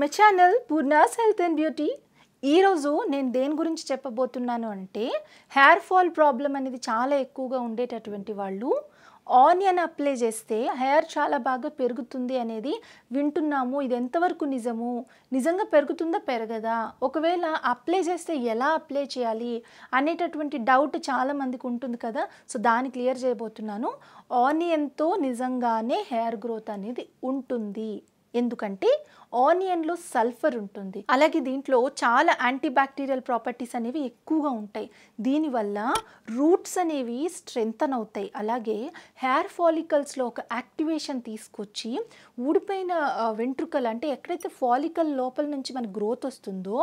my channel Poorna's health and beauty ఈరోజు నేను దేని గురించి చెప్పబోతున్నాను అంటే హెయిర్ ఫాల్ ప్రాబ్లం అనేది చాలా ఎక్కువగా ఉండేటటువంటి వాళ్ళు ఆనియన్ అప్లై చేస్తే హెయిర్ చాలా బాగా పెరుగుతుంది అనేది వింటున్నాము ఇది ఎంతవరకు నిజము నిజంగా పెరుగుతుందా పెరగదా ఒకవేళ అప్లై చేస్తే ఎలా అప్లై చేయాలి అనేటటువంటి డౌట్ చాలామందికి ఉంటుంది కదా సో దాన్ని క్లియర్ చేయబోతున్నాను ఆనియన్తో నిజంగానే హెయిర్ గ్రోత్ అనేది ఉంటుంది ఎందుకంటే ఆనియన్లో సల్ఫర్ ఉంటుంది అలాగే దీంట్లో చాలా యాంటీబ్యాక్టీరియల్ ప్రాపర్టీస్ అనేవి ఎక్కువగా ఉంటాయి దీనివల్ల రూట్స్ అనేవి స్ట్రెంగ్తన్ అవుతాయి అలాగే హెయిర్ ఫాలికల్స్లో ఒక యాక్టివేషన్ తీసుకొచ్చి ఊడిపోయిన వెంట్రుకలు అంటే ఎక్కడైతే ఫాలికల్ లోపల నుంచి మన గ్రోత్ వస్తుందో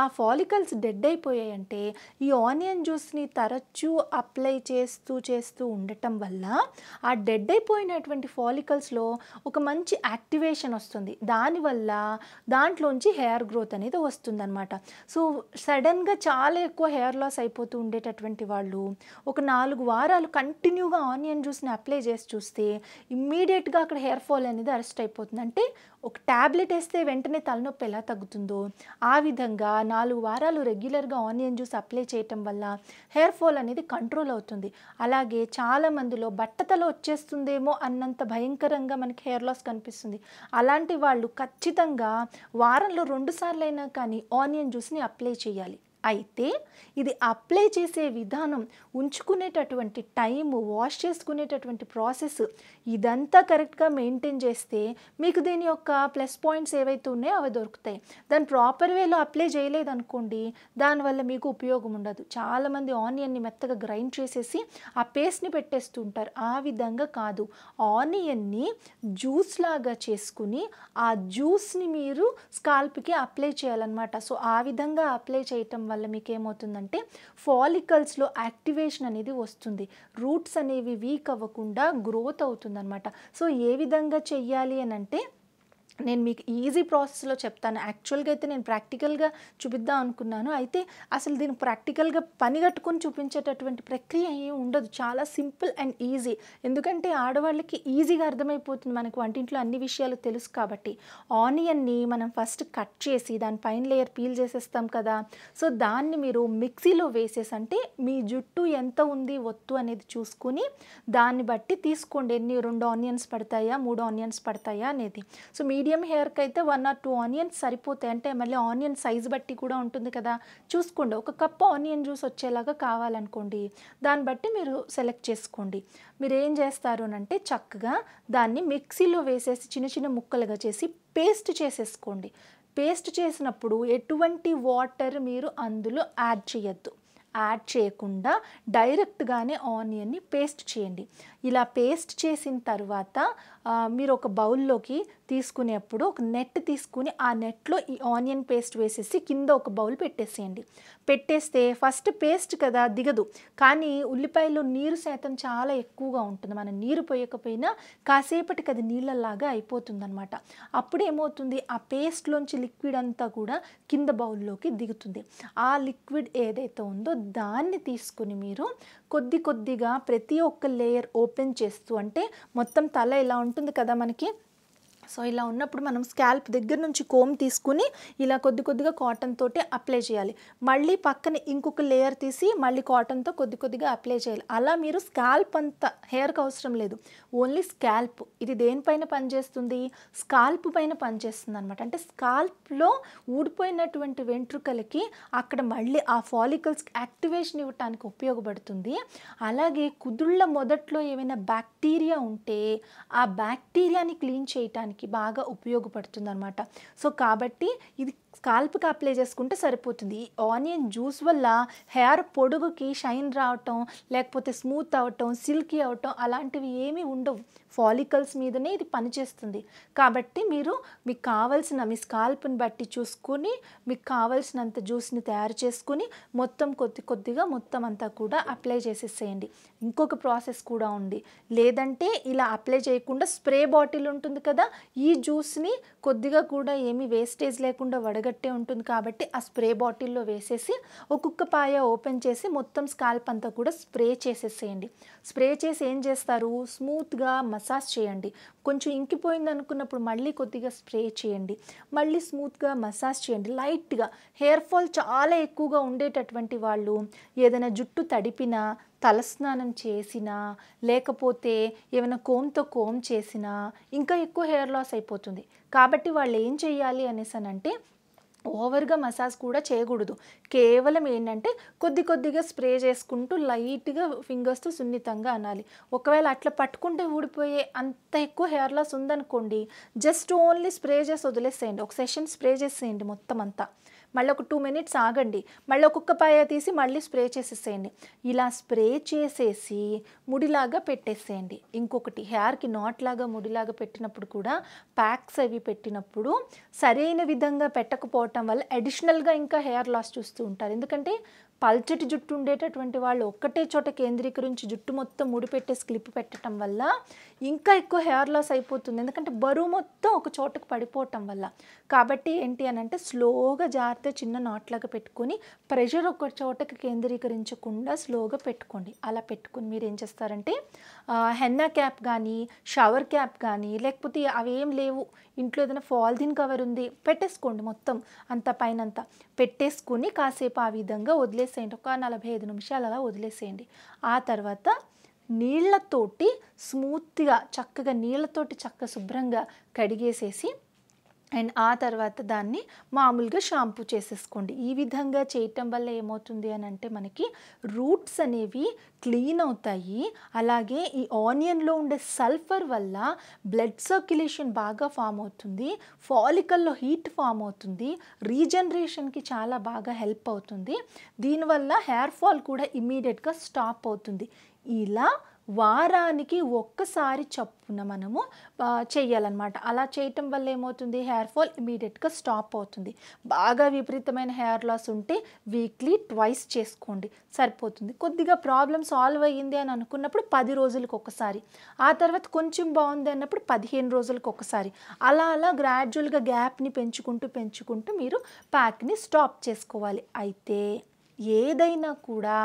ఆ ఫాలికల్స్ డెడ్ అయిపోయాయంటే ఈ ఆనియన్ జ్యూస్ని తరచూ అప్లై చేస్తూ చేస్తూ ఉండటం వల్ల ఆ డెడ్ అయిపోయినటువంటి ఫాలికల్స్లో ఒక మంచి యాక్టివేషన్ వస్తుంది దానివల్ల వల్ల దాంట్లోంచి హెయిర్ గ్రోత్ అనేది వస్తుందన్నమాట సో సడన్గా చాలా ఎక్కువ హెయిర్ లాస్ అయిపోతూ ఉండేటటువంటి వాళ్ళు ఒక నాలుగు వారాలు కంటిన్యూగా ఆనియన్ జ్యూస్ని అప్లై చేసి చూస్తే ఇమ్మీడియట్గా అక్కడ హెయిర్ ఫాల్ అనేది అరెస్ట్ అయిపోతుంది అంటే ఒక ట్యాబ్లెట్ వేస్తే వెంటనే తలనొప్పి ఎలా తగ్గుతుందో ఆ విధంగా నాలుగు వారాలు రెగ్యులర్గా ఆనియన్ జ్యూస్ అప్లై చేయటం వల్ల హెయిర్ ఫాల్ అనేది కంట్రోల్ అవుతుంది అలాగే చాలామందిలో బట్టతల వచ్చేస్తుందేమో అన్నంత భయంకరంగా మనకి హెయిర్ లాస్ కనిపిస్తుంది అలాంటి వాళ్ళు ఖచ్చితంగా ఖచ్చితంగా వారంలో రెండుసార్లు అయినా కానీ ఆనియన్ జ్యూస్ని అప్లై చేయాలి అయితే ఇది అప్లై చేసే విధానం ఉంచుకునేటటువంటి టైము వాష్ చేసుకునేటటువంటి ప్రాసెస్ ఇదంతా కరెక్ట్గా మెయింటైన్ చేస్తే మీకు దీని యొక్క ప్లస్ పాయింట్స్ ఏవైతే ఉన్నాయో అవి దొరుకుతాయి దాని ప్రాపర్ వేలో అప్లై చేయలేదనుకోండి దానివల్ల మీకు ఉపయోగం ఉండదు చాలామంది ఆనియన్ని మెత్తగా గ్రైండ్ చేసేసి ఆ పేస్ట్ని పెట్టేస్తుంటారు ఆ విధంగా కాదు ఆనియన్ని జ్యూస్ లాగా చేసుకుని ఆ జ్యూస్ని మీరు స్కాల్ప్కి అప్లై చేయాలన్నమాట సో ఆ విధంగా అప్లై చేయటం వల్ల మీకు ఏమవుతుందంటే ఫాలికల్స్లో యాక్టివేషన్ అనేది వస్తుంది రూట్స్ అనేవి వీక్ అవ్వకుండా గ్రోత్ అవుతుందన్నమాట సో ఏ విధంగా చెయ్యాలి అని అంటే నేను మీకు ఈజీ ప్రాసెస్లో చెప్తాను యాక్చువల్గా అయితే నేను ప్రాక్టికల్గా చూపిద్దాం అనుకున్నాను అయితే అసలు దీన్ని ప్రాక్టికల్గా పని కట్టుకొని చూపించేటటువంటి ప్రక్రియ ఏమి ఉండదు చాలా సింపుల్ అండ్ ఈజీ ఎందుకంటే ఆడవాళ్ళకి ఈజీగా అర్థమైపోతుంది మనకు వంటింట్లో అన్ని విషయాలు తెలుసు కాబట్టి ఆనియన్ని మనం ఫస్ట్ కట్ చేసి దాని పైన లేయర్ పీల్ చేసేస్తాం కదా సో దాన్ని మీరు మిక్సీలో వేసేసి అంటే మీ జుట్టు ఎంత ఉంది ఒత్తు అనేది చూసుకుని దాన్ని బట్టి తీసుకోండి ఎన్ని రెండు ఆనియన్స్ పడతాయా మూడు ఆనియన్స్ పడతాయా అనేది సో మీడియం మీడియం హెయిర్కి అయితే వన్ ఆర్ టూ ఆనియన్స్ సరిపోతాయి అంటే మళ్ళీ ఆనియన్ సైజ్ బట్టి కూడా ఉంటుంది కదా చూసుకోండి ఒక కప్పు ఆనియన్ జ్యూస్ వచ్చేలాగా కావాలనుకోండి దాన్ని బట్టి మీరు సెలెక్ట్ చేసుకోండి మీరు ఏం చేస్తారు అంటే చక్కగా దాన్ని మిక్సీలో వేసేసి చిన్న చిన్న ముక్కలుగా చేసి పేస్ట్ చేసేసుకోండి పేస్ట్ చేసినప్పుడు ఎటువంటి వాటర్ మీరు అందులో యాడ్ చేయొద్దు యాడ్ చేయకుండా డైరెక్ట్గానే ఆనియన్ని పేస్ట్ చేయండి ఇలా పేస్ట్ చేసిన తర్వాత మీరు ఒక బౌల్లోకి తీసుకునేప్పుడు ఒక నెట్ తీసుకుని ఆ నెట్లో ఈ ఆనియన్ పేస్ట్ వేసేసి కింద ఒక బౌల్ పెట్టేసేయండి పెట్టేస్తే ఫస్ట్ పేస్ట్ కదా దిగదు కానీ ఉల్లిపాయలో నీరు శాతం చాలా ఎక్కువగా ఉంటుంది మనం నీరు పోయకపోయినా కాసేపటికి అది నీళ్ళలాగా అయిపోతుందన్నమాట అప్పుడు ఏమవుతుంది ఆ పేస్ట్లోంచి లిక్విడ్ అంతా కూడా కింద బౌల్లోకి దిగుతుంది ఆ లిక్విడ్ ఏదైతే ఉందో దాన్ని తీసుకుని మీరు కొద్ది కొద్దిగా ప్రతి ఒక్క లేయర్ ఓ ఓపెన్ చేస్తూ అంటే మొత్తం తల ఇలా ఉంటుంది కదా మనకి సో ఇలా ఉన్నప్పుడు మనం స్కాల్ప్ దగ్గర నుంచి కోమ్ తీసుకుని ఇలా కొద్ది కొద్దిగా కాటన్ తోటి అప్లై చేయాలి మళ్ళీ పక్కన ఇంకొక లేయర్ తీసి మళ్ళీ కాటన్తో కొద్ది కొద్దిగా అప్లై చేయాలి అలా మీరు స్కాల్ప్ అంత హెయిర్కి అవసరం లేదు ఓన్లీ స్కాల్ప్ ఇది దేనిపైన పనిచేస్తుంది స్కాల్ప్ పైన పనిచేస్తుంది అనమాట అంటే స్కాల్ప్లో ఊడిపోయినటువంటి వెంట్రుకలకి అక్కడ మళ్ళీ ఆ ఫాలికల్స్ యాక్టివేషన్ ఇవ్వటానికి ఉపయోగపడుతుంది అలాగే కుదుళ్ళ మొదట్లో ఏమైనా బ్యాక్టీరియా ఉంటే ఆ బ్యాక్టీరియాని క్లీన్ చేయటానికి మనకి బాగా ఉపయోగపడుతుంది అనమాట సో కాబట్టి ఇది స్కాల్ప్కి అప్లై చేసుకుంటే సరిపోతుంది ఈ ఆనియన్ జ్యూస్ వల్ల హెయిర్ పొడుగుకి షైన్ రావటం లేకపోతే స్మూత్ అవటం సిల్కీ అవటం అలాంటివి ఏమీ ఉండవు ఫాలికల్స్ మీదనే ఇది పనిచేస్తుంది కాబట్టి మీరు మీకు కావలసిన మీ స్కాల్ప్ని బట్టి చూసుకొని మీకు కావలసినంత జ్యూస్ని తయారు చేసుకుని మొత్తం కొద్ది కొద్దిగా మొత్తం అంతా కూడా అప్లై చేసేసేయండి ఇంకొక ప్రాసెస్ కూడా ఉంది లేదంటే ఇలా అప్లై చేయకుండా స్ప్రే బాటిల్ ఉంటుంది కదా ఈ జ్యూస్ని కొద్దిగా కూడా ఏమీ వేస్టేజ్ లేకుండా వడ తడగట్టే ఉంటుంది కాబట్టి ఆ స్ప్రే బాటిల్లో వేసేసి ఒక్కొక్క పాయ ఓపెన్ చేసి మొత్తం స్కాల్ప్ అంతా కూడా స్ప్రే చేసేసేయండి స్ప్రే చేసి ఏం చేస్తారు స్మూత్గా మసాజ్ చేయండి కొంచెం ఇంకిపోయింది అనుకున్నప్పుడు మళ్ళీ కొద్దిగా స్ప్రే చేయండి మళ్ళీ స్మూత్గా మసాజ్ చేయండి లైట్గా హెయిర్ ఫాల్ చాలా ఎక్కువగా ఉండేటటువంటి వాళ్ళు ఏదైనా జుట్టు తడిపినా తలస్నానం చేసినా లేకపోతే ఏమైనా కోమ్తో కోమ్ చేసినా ఇంకా ఎక్కువ హెయిర్ లాస్ అయిపోతుంది కాబట్టి వాళ్ళు ఏం చేయాలి అనేసి అంటే ఓవర్గా మసాజ్ కూడా చేయకూడదు కేవలం ఏంటంటే కొద్ది కొద్దిగా స్ప్రే చేసుకుంటూ లైట్గా ఫింగర్స్తో సున్నితంగా అనాలి ఒకవేళ అట్లా పట్టుకుంటే ఊడిపోయే అంత ఎక్కువ హెయిర్ లాస్ ఉందనుకోండి జస్ట్ ఓన్లీ స్ప్రే చేసి వదిలేసేయండి ఒక సెషన్ స్ప్రే చేసేయండి మొత్తం అంతా మళ్ళీ ఒక టూ మినిట్స్ ఆగండి మళ్ళీ ఒక్కొక్క పాయ తీసి మళ్ళీ స్ప్రే చేసేసేయండి ఇలా స్ప్రే చేసేసి ముడిలాగా పెట్టేసేయండి ఇంకొకటి హెయిర్కి నాట్ లాగా ముడిలాగా పెట్టినప్పుడు కూడా ప్యాక్స్ అవి పెట్టినప్పుడు సరైన విధంగా పెట్టకపోవటం వల్ల అడిషనల్గా ఇంకా హెయిర్ లాస్ చూస్తూ ఉంటారు ఎందుకంటే పల్చటి జుట్టు ఉండేటటువంటి వాళ్ళు ఒక్కటే చోట కేంద్రీకరించి జుట్టు మొత్తం ముడిపెట్టేసి క్లిప్ పెట్టడం వల్ల ఇంకా ఎక్కువ హెయిర్ లాస్ అయిపోతుంది ఎందుకంటే బరువు మొత్తం ఒక చోటకు పడిపోవటం వల్ల కాబట్టి ఏంటి అని అంటే స్లోగా జాగ్రత్త చిన్న నాట్లాగా పెట్టుకొని ప్రెషర్ ఒక చోటకి కేంద్రీకరించకుండా స్లోగా పెట్టుకోండి అలా పెట్టుకుని మీరు ఏం చేస్తారంటే హెన్నా క్యాప్ కానీ షవర్ క్యాప్ కానీ లేకపోతే అవి ఏం లేవు ఇంట్లో ఏదైనా ఫాల్దిన్ కవర్ ఉంది పెట్టేసుకోండి మొత్తం అంత పైనంత పెట్టేసుకుని కాసేపు ఆ విధంగా వదిలేసి వదిలేసేయండి ఒక నలభై ఐదు నిమిషాలు అలా వదిలేసేయండి ఆ తర్వాత నీళ్ళతోటి స్మూత్గా చక్కగా నీళ్ళతోటి చక్క శుభ్రంగా కడిగేసేసి అండ్ ఆ తర్వాత దాన్ని మామూలుగా షాంపూ చేసేసుకోండి ఈ విధంగా చేయటం వల్ల ఏమవుతుంది అని అంటే మనకి రూట్స్ అనేవి క్లీన్ అవుతాయి అలాగే ఈ ఆనియన్లో ఉండే సల్ఫర్ వల్ల బ్లడ్ సర్క్యులేషన్ బాగా ఫామ్ అవుతుంది ఫాలికల్లో హీట్ ఫామ్ అవుతుంది రీజనరేషన్కి చాలా బాగా హెల్ప్ అవుతుంది దీనివల్ల హెయిర్ ఫాల్ కూడా ఇమీడియట్గా స్టాప్ అవుతుంది ఇలా వారానికి ఒక్కసారి చప్పున మనము చేయాలన్నమాట అలా చేయటం వల్ల ఏమవుతుంది హెయిర్ ఫాల్ ఇమీడియట్గా స్టాప్ అవుతుంది బాగా విపరీతమైన హెయిర్ లాస్ ఉంటే వీక్లీ ట్వైస్ చేసుకోండి సరిపోతుంది కొద్దిగా ప్రాబ్లం సాల్వ్ అయ్యింది అని అనుకున్నప్పుడు పది రోజులకు ఒకసారి ఆ తర్వాత కొంచెం బాగుంది అన్నప్పుడు పదిహేను రోజులకు ఒకసారి అలా అలా గ్రాడ్యువల్గా గ్యాప్ని పెంచుకుంటూ పెంచుకుంటూ మీరు ప్యాక్ని స్టాప్ చేసుకోవాలి అయితే ఏదైనా కూడా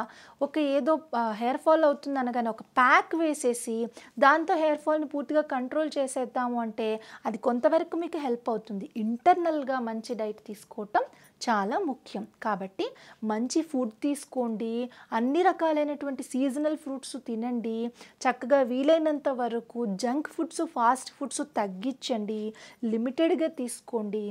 ఒక ఏదో హెయిర్ ఫాల్ అవుతుంది అనగానే ఒక ప్యాక్ వేసేసి దాంతో హెయిర్ ఫాల్ని పూర్తిగా కంట్రోల్ చేసేద్దాము అంటే అది కొంతవరకు మీకు హెల్ప్ అవుతుంది ఇంటర్నల్గా మంచి డైట్ తీసుకోవటం చాలా ముఖ్యం కాబట్టి మంచి ఫుడ్ తీసుకోండి అన్ని రకాలైనటువంటి సీజనల్ ఫ్రూట్స్ తినండి చక్కగా వీలైనంత వరకు జంక్ ఫుడ్స్ ఫాస్ట్ ఫుడ్స్ తగ్గించండి లిమిటెడ్గా తీసుకోండి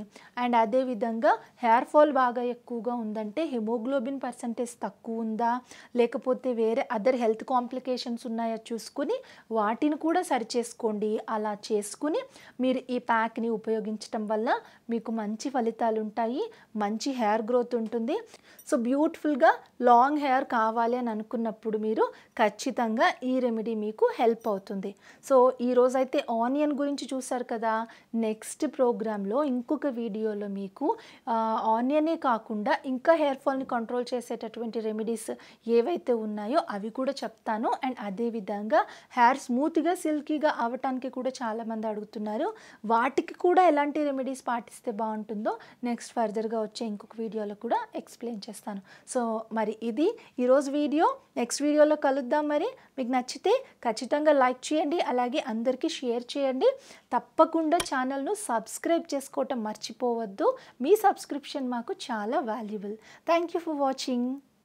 అండ్ అదేవిధంగా హెయిర్ ఫాల్ బాగా ఎక్కువగా ఉందంటే హెమోగ్లోబిన్ పర్సంటేజ్ తక్కువ ఉందా లేకపోతే వేరే అదర్ హెల్త్ కాంప్లికేషన్స్ ఉన్నాయా చూసుకుని వాటిని కూడా సరిచేసుకోండి అలా చేసుకుని మీరు ఈ ప్యాక్ని ఉపయోగించడం వల్ల మీకు మంచి ఫలితాలు ఉంటాయి మంచి మంచి హెయిర్ గ్రోత్ ఉంటుంది సో బ్యూటిఫుల్గా లాంగ్ హెయిర్ కావాలి అని అనుకున్నప్పుడు మీరు ఖచ్చితంగా ఈ రెమెడీ మీకు హెల్ప్ అవుతుంది సో అయితే ఆనియన్ గురించి చూసారు కదా నెక్స్ట్ ప్రోగ్రాంలో ఇంకొక వీడియోలో మీకు ఆనియనే కాకుండా ఇంకా హెయిర్ ఫాల్ని కంట్రోల్ చేసేటటువంటి రెమెడీస్ ఏవైతే ఉన్నాయో అవి కూడా చెప్తాను అండ్ అదేవిధంగా హెయిర్ స్మూత్గా సిల్కీగా అవటానికి కూడా చాలామంది అడుగుతున్నారు వాటికి కూడా ఎలాంటి రెమెడీస్ పాటిస్తే బాగుంటుందో నెక్స్ట్ ఫర్దర్గా వచ్చే వచ్చే ఇంకొక వీడియోలో కూడా ఎక్స్ప్లెయిన్ చేస్తాను సో మరి ఇది ఈరోజు వీడియో నెక్స్ట్ వీడియోలో కలుద్దాం మరి మీకు నచ్చితే ఖచ్చితంగా లైక్ చేయండి అలాగే అందరికీ షేర్ చేయండి తప్పకుండా ఛానల్ను సబ్స్క్రైబ్ చేసుకోవటం మర్చిపోవద్దు మీ సబ్స్క్రిప్షన్ మాకు చాలా valuable thank you for watching